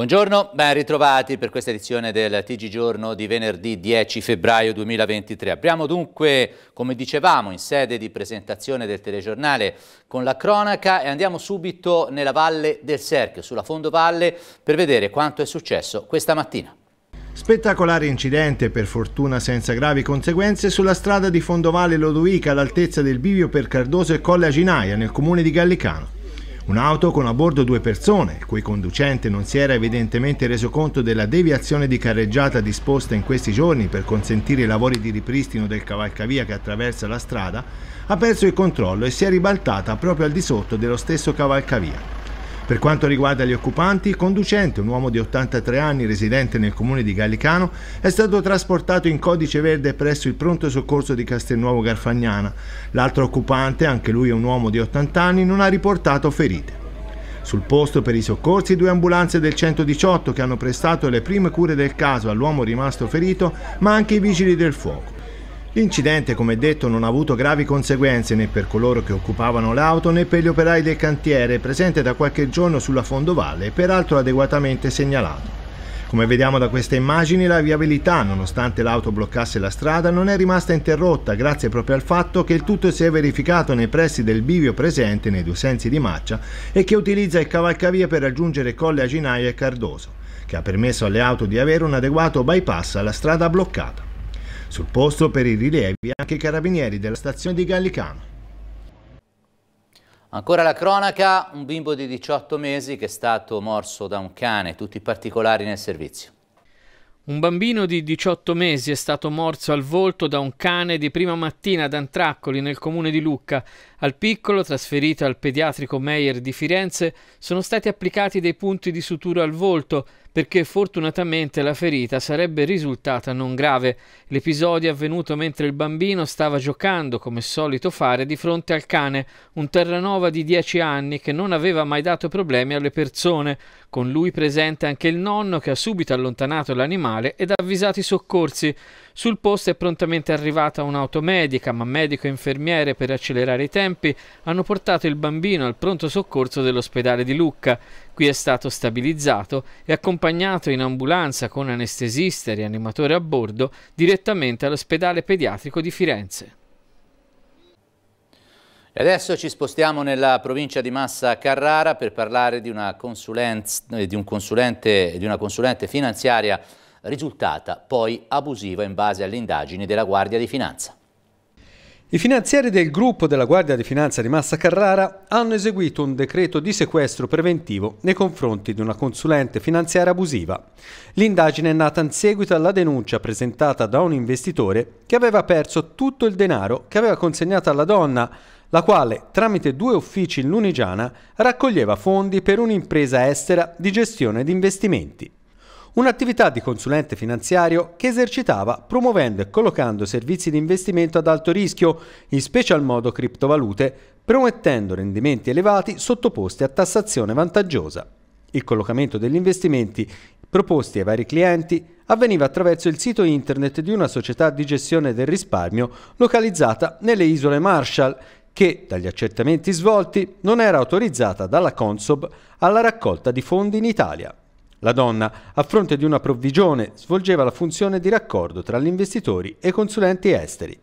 Buongiorno, ben ritrovati per questa edizione del TG Giorno di venerdì 10 febbraio 2023. Apriamo dunque, come dicevamo, in sede di presentazione del telegiornale con la cronaca e andiamo subito nella Valle del Serchio, sulla Fondovalle, per vedere quanto è successo questa mattina. Spettacolare incidente, per fortuna senza gravi conseguenze, sulla strada di Fondovalle Lodovica all'altezza del bivio per Cardoso e Colle Aginaia nel comune di Gallicano. Un'auto con a bordo due persone, il cui conducente non si era evidentemente reso conto della deviazione di carreggiata disposta in questi giorni per consentire i lavori di ripristino del cavalcavia che attraversa la strada, ha perso il controllo e si è ribaltata proprio al di sotto dello stesso cavalcavia. Per quanto riguarda gli occupanti, il conducente, un uomo di 83 anni residente nel comune di Gallicano, è stato trasportato in codice verde presso il pronto soccorso di Castelnuovo Garfagnana. L'altro occupante, anche lui un uomo di 80 anni, non ha riportato ferite. Sul posto per i soccorsi due ambulanze del 118 che hanno prestato le prime cure del caso all'uomo rimasto ferito, ma anche i vigili del fuoco. L'incidente, come detto, non ha avuto gravi conseguenze né per coloro che occupavano l'auto né per gli operai del cantiere presente da qualche giorno sulla fondovalle, peraltro adeguatamente segnalato. Come vediamo da queste immagini, la viabilità, nonostante l'auto bloccasse la strada, non è rimasta interrotta grazie proprio al fatto che il tutto si è verificato nei pressi del bivio presente nei due sensi di marcia e che utilizza il cavalcavia per raggiungere Colle Aginaia e Cardoso, che ha permesso alle auto di avere un adeguato bypass alla strada bloccata. Sul posto per i rilievi anche i carabinieri della stazione di Gallicano. Ancora la cronaca, un bimbo di 18 mesi che è stato morso da un cane, tutti i particolari nel servizio. Un bambino di 18 mesi è stato morso al volto da un cane di prima mattina ad Antraccoli nel comune di Lucca. Al piccolo, trasferito al pediatrico Meyer di Firenze, sono stati applicati dei punti di sutura al volto perché fortunatamente la ferita sarebbe risultata non grave. L'episodio è avvenuto mentre il bambino stava giocando, come solito fare, di fronte al cane, un terranova di 10 anni che non aveva mai dato problemi alle persone. Con lui presente anche il nonno che ha subito allontanato l'animale ed avvisato i soccorsi. Sul posto è prontamente arrivata un'auto medica, ma medico e infermiere per accelerare i tempi hanno portato il bambino al pronto soccorso dell'ospedale di Lucca. Qui è stato stabilizzato e accompagnato in ambulanza con anestesista e rianimatore a bordo direttamente all'ospedale pediatrico di Firenze. E adesso ci spostiamo nella provincia di Massa Carrara per parlare di una consulente, di un consulente, di una consulente finanziaria risultata poi abusiva in base alle indagini della Guardia di Finanza. I finanzieri del gruppo della Guardia di Finanza di Massa Carrara hanno eseguito un decreto di sequestro preventivo nei confronti di una consulente finanziaria abusiva. L'indagine è nata in seguito alla denuncia presentata da un investitore che aveva perso tutto il denaro che aveva consegnato alla donna, la quale, tramite due uffici in Lunigiana, raccoglieva fondi per un'impresa estera di gestione di investimenti un'attività di consulente finanziario che esercitava promuovendo e collocando servizi di investimento ad alto rischio, in special modo criptovalute, promettendo rendimenti elevati sottoposti a tassazione vantaggiosa. Il collocamento degli investimenti proposti ai vari clienti avveniva attraverso il sito internet di una società di gestione del risparmio localizzata nelle isole Marshall, che dagli accertamenti svolti non era autorizzata dalla Consob alla raccolta di fondi in Italia. La donna, a fronte di una provvigione, svolgeva la funzione di raccordo tra gli investitori e i consulenti esteri.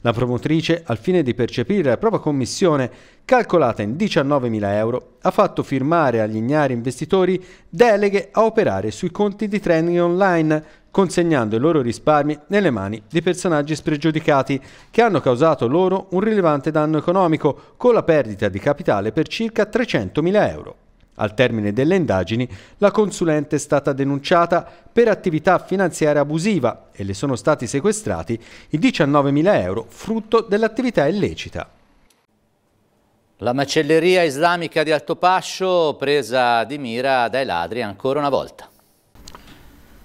La promotrice, al fine di percepire la propria commissione, calcolata in 19.000 euro, ha fatto firmare agli ignari investitori deleghe a operare sui conti di trading online, consegnando i loro risparmi nelle mani di personaggi spregiudicati, che hanno causato loro un rilevante danno economico, con la perdita di capitale per circa 300.000 euro. Al termine delle indagini, la consulente è stata denunciata per attività finanziaria abusiva e le sono stati sequestrati i 19.000 euro frutto dell'attività illecita. La macelleria islamica di Altopascio presa di mira dai ladri ancora una volta.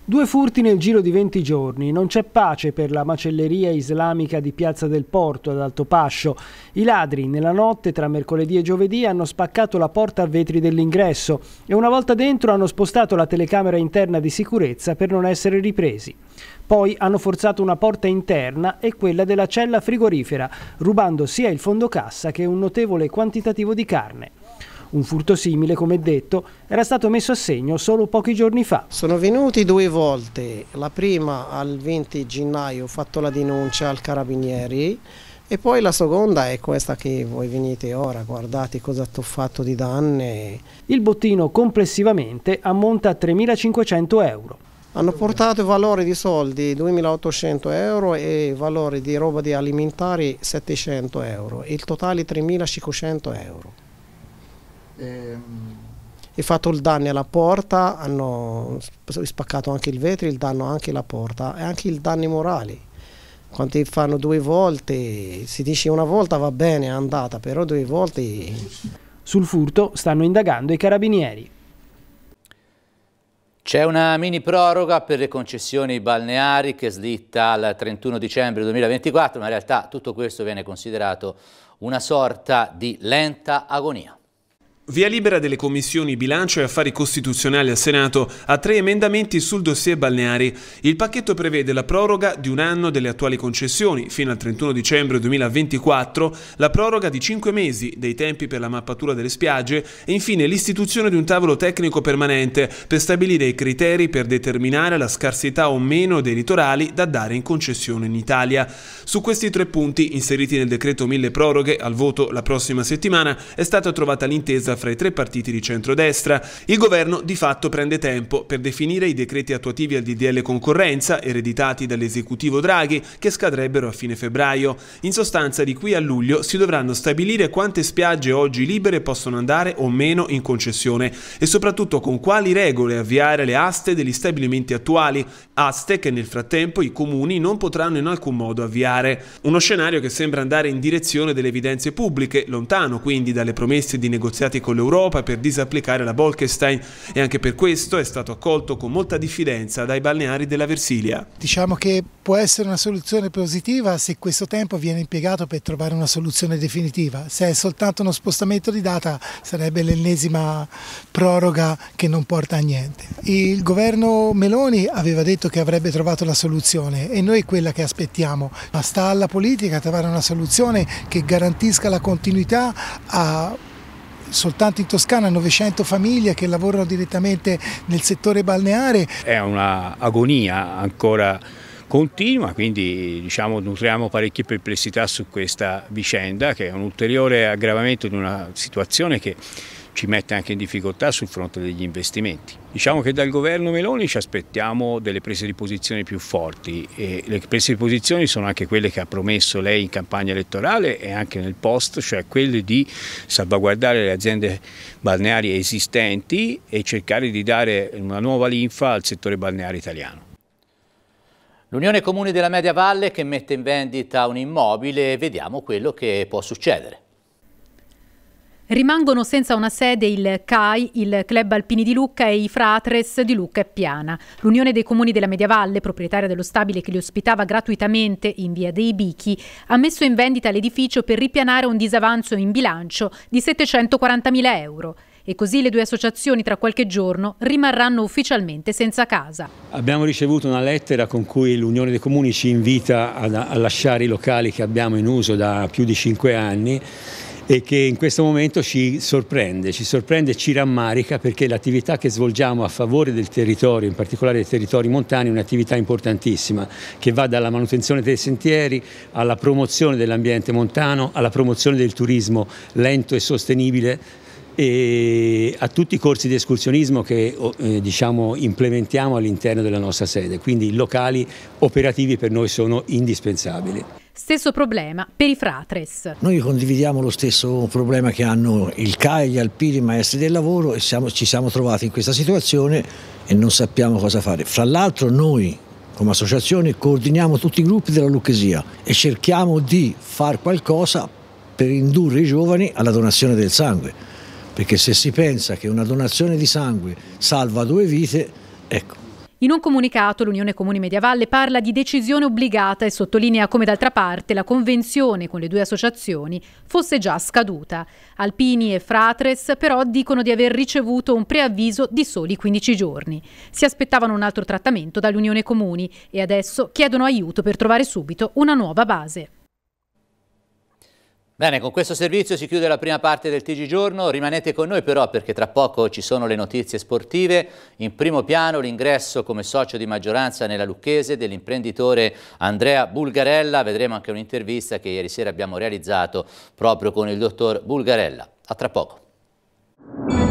Due furti nel giro di 20 giorni. Non c'è pace per la macelleria islamica di Piazza del Porto ad Alto Pascio. I ladri, nella notte tra mercoledì e giovedì, hanno spaccato la porta a vetri dell'ingresso e una volta dentro hanno spostato la telecamera interna di sicurezza per non essere ripresi. Poi hanno forzato una porta interna e quella della cella frigorifera, rubando sia il fondo cassa che un notevole quantitativo di carne. Un furto simile, come detto, era stato messo a segno solo pochi giorni fa. Sono venuti due volte, la prima al 20 gennaio ho fatto la denuncia al Carabinieri e poi la seconda è questa che voi venite ora, guardate cosa ti ho fatto di danni. Il bottino complessivamente ammonta a 3.500 euro. Hanno portato valore di soldi 2.800 euro e valore di roba di alimentari 700 euro, il totale 3.500 euro. Ehm, e fatto il danno alla porta, hanno spaccato anche il vetro, il danno anche alla porta e anche i danni morali. Quanti fanno due volte, si dice una volta va bene, è andata, però due volte... Sul furto stanno indagando i carabinieri. C'è una mini proroga per le concessioni balneari che slitta al 31 dicembre 2024, ma in realtà tutto questo viene considerato una sorta di lenta agonia. Via libera delle commissioni bilancio e affari costituzionali al Senato a tre emendamenti sul dossier balneari. Il pacchetto prevede la proroga di un anno delle attuali concessioni fino al 31 dicembre 2024, la proroga di cinque mesi dei tempi per la mappatura delle spiagge e infine l'istituzione di un tavolo tecnico permanente per stabilire i criteri per determinare la scarsità o meno dei litorali da dare in concessione in Italia. Su questi tre punti, inseriti nel decreto mille proroghe al voto la prossima settimana, è stata trovata l'intesa fra i tre partiti di centrodestra. Il governo di fatto prende tempo per definire i decreti attuativi al DDL concorrenza, ereditati dall'esecutivo Draghi, che scadrebbero a fine febbraio. In sostanza di qui a luglio si dovranno stabilire quante spiagge oggi libere possono andare o meno in concessione e soprattutto con quali regole avviare le aste degli stabilimenti attuali, aste che nel frattempo i comuni non potranno in alcun modo avviare. Uno scenario che sembra andare in direzione delle evidenze pubbliche, lontano quindi dalle promesse di negoziati con l'Europa per disapplicare la Bolkestein e anche per questo è stato accolto con molta diffidenza dai balneari della Versilia. Diciamo che può essere una soluzione positiva se questo tempo viene impiegato per trovare una soluzione definitiva, se è soltanto uno spostamento di data sarebbe l'ennesima proroga che non porta a niente. Il governo Meloni aveva detto che avrebbe trovato la soluzione e noi quella che aspettiamo, ma sta alla politica trovare una soluzione che garantisca la continuità a soltanto in Toscana 900 famiglie che lavorano direttamente nel settore balneare. È un'agonia ancora continua, quindi diciamo, nutriamo parecchie perplessità su questa vicenda che è un ulteriore aggravamento di una situazione che ci mette anche in difficoltà sul fronte degli investimenti. Diciamo che dal governo Meloni ci aspettiamo delle prese di posizione più forti e le prese di posizione sono anche quelle che ha promesso lei in campagna elettorale e anche nel post, cioè quelle di salvaguardare le aziende balneari esistenti e cercare di dare una nuova linfa al settore balneare italiano. L'Unione Comune della Media Valle che mette in vendita un immobile, vediamo quello che può succedere. Rimangono senza una sede il CAI, il Club Alpini di Lucca e i Fratres di Lucca e Piana. L'Unione dei Comuni della Mediavalle, proprietaria dello stabile che li ospitava gratuitamente in via dei Bichi, ha messo in vendita l'edificio per ripianare un disavanzo in bilancio di 740.000 euro. E così le due associazioni tra qualche giorno rimarranno ufficialmente senza casa. Abbiamo ricevuto una lettera con cui l'Unione dei Comuni ci invita a, a lasciare i locali che abbiamo in uso da più di cinque anni e che in questo momento ci sorprende, ci sorprende e ci rammarica perché l'attività che svolgiamo a favore del territorio, in particolare dei territori montani, è un'attività importantissima che va dalla manutenzione dei sentieri alla promozione dell'ambiente montano, alla promozione del turismo lento e sostenibile e a tutti i corsi di escursionismo che eh, diciamo, implementiamo all'interno della nostra sede, quindi i locali operativi per noi sono indispensabili. Stesso problema per i fratres. Noi condividiamo lo stesso problema che hanno il CAE, gli alpini, i maestri del lavoro e siamo, ci siamo trovati in questa situazione e non sappiamo cosa fare. Fra l'altro noi come associazione coordiniamo tutti i gruppi della Lucchesia e cerchiamo di far qualcosa per indurre i giovani alla donazione del sangue, perché se si pensa che una donazione di sangue salva due vite, ecco, in un comunicato l'Unione Comuni Mediavalle parla di decisione obbligata e sottolinea come d'altra parte la convenzione con le due associazioni fosse già scaduta. Alpini e Fratres però dicono di aver ricevuto un preavviso di soli 15 giorni. Si aspettavano un altro trattamento dall'Unione Comuni e adesso chiedono aiuto per trovare subito una nuova base. Bene, con questo servizio si chiude la prima parte del TG Giorno, rimanete con noi però perché tra poco ci sono le notizie sportive, in primo piano l'ingresso come socio di maggioranza nella Lucchese dell'imprenditore Andrea Bulgarella, vedremo anche un'intervista che ieri sera abbiamo realizzato proprio con il dottor Bulgarella. A tra poco.